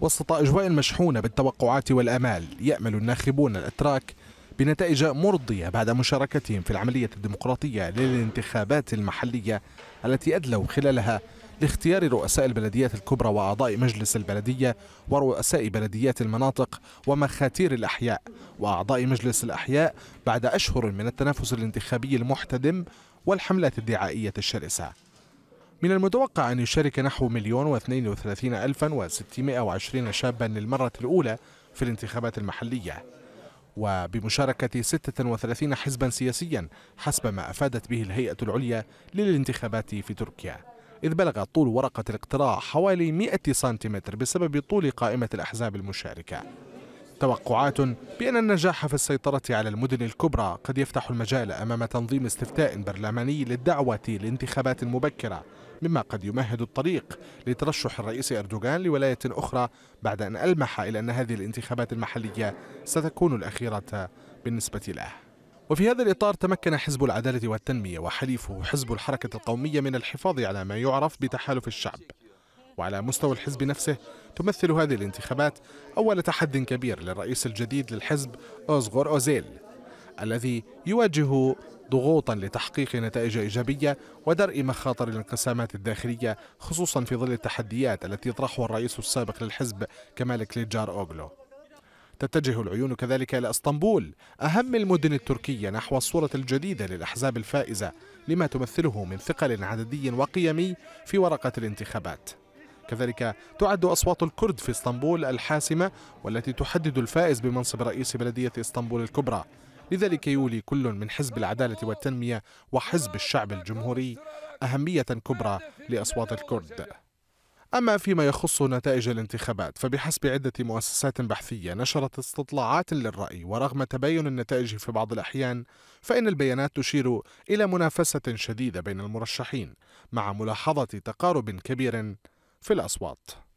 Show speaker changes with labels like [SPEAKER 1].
[SPEAKER 1] وسط أجواء مشحونة بالتوقعات والأمال يأمل الناخبون الأتراك بنتائج مرضية بعد مشاركتهم في العملية الديمقراطية للانتخابات المحلية التي أدلوا خلالها لاختيار رؤساء البلديات الكبرى وأعضاء مجلس البلدية ورؤساء بلديات المناطق ومخاتير الأحياء وأعضاء مجلس الأحياء بعد أشهر من التنافس الانتخابي المحتدم والحملات الدعائية الشرسة من المتوقع أن يشارك نحو مليون واثنين وثلاثين ألفا وستمائة وعشرين شابا للمرة الأولى في الانتخابات المحلية وبمشاركة 36 حزبا سياسيا حسب ما أفادت به الهيئة العليا للانتخابات في تركيا إذ بلغ طول ورقة الاقتراع حوالي 100 سنتيمتر بسبب طول قائمة الأحزاب المشاركة توقعات بأن النجاح في السيطرة على المدن الكبرى قد يفتح المجال أمام تنظيم استفتاء برلماني للدعوة لانتخابات مبكرة مما قد يمهد الطريق لترشح الرئيس أردوغان لولاية أخرى بعد أن ألمح إلى أن هذه الانتخابات المحلية ستكون الأخيرة بالنسبة له وفي هذا الإطار تمكن حزب العدالة والتنمية وحليفه حزب الحركة القومية من الحفاظ على ما يعرف بتحالف الشعب وعلى مستوى الحزب نفسه تمثل هذه الانتخابات أول تحد كبير للرئيس الجديد للحزب أوزغور أوزيل الذي يواجه ضغوطا لتحقيق نتائج إيجابية ودرء مخاطر الانقسامات الداخلية خصوصا في ظل التحديات التي يطرحها الرئيس السابق للحزب كمال كليجار أوغلو تتجه العيون كذلك إلى أسطنبول أهم المدن التركية نحو الصورة الجديدة للأحزاب الفائزة لما تمثله من ثقل عددي وقيمي في ورقة الانتخابات كذلك تعد أصوات الكرد في اسطنبول الحاسمة والتي تحدد الفائز بمنصب رئيس بلدية اسطنبول الكبرى لذلك يولي كل من حزب العدالة والتنمية وحزب الشعب الجمهوري أهمية كبرى لأصوات الكرد أما فيما يخص نتائج الانتخابات فبحسب عدة مؤسسات بحثية نشرت استطلاعات للرأي ورغم تباين النتائج في بعض الأحيان فإن البيانات تشير إلى منافسة شديدة بين المرشحين مع ملاحظة تقارب كبير في الأصوات